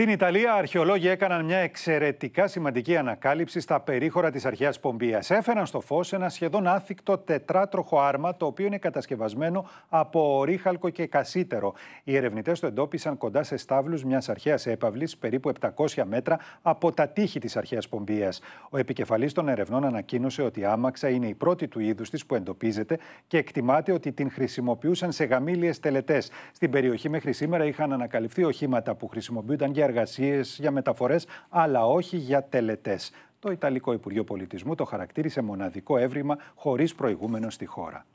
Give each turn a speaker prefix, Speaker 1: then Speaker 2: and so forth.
Speaker 1: Στην Ιταλία, αρχαιολόγοι έκαναν μια εξαιρετικά σημαντική ανακάλυψη στα περίχωρα της αρχαίας Πομπίας. Έφεραν στο φως ένα σχεδόν άθικτο τετράτροχο άρμα, το οποίο είναι κατασκευασμένο από ορίχαλκο και κασίτερο. Οι ερευνητές το εντόπισαν κοντά σε στάβλους μιας αρχαίας έπαυλης, περίπου 700 μέτρα από τα τείχη της αρχαίας Πομπίας. Ο επικεφαλής των ερευνών ανακοίνωσε ότι η άμαξα είναι η πρώτη του είδους της που εντοπίζεται και εκτιμάται ότι την χρησιμοποιούσαν σε γαμήλιες τελετές. Στην περιοχή μέχρι σήμερα είχαν ανακαλυφθεί οχήματα που χρησιμοποιούνταν για εργασίες για μεταφορές, αλλά όχι για τελετές. Το Ιταλικό Υπουργείο Πολιτισμού το χαρακτήρισε μοναδικό έβριμα χωρίς προηγούμενο στη χώρα.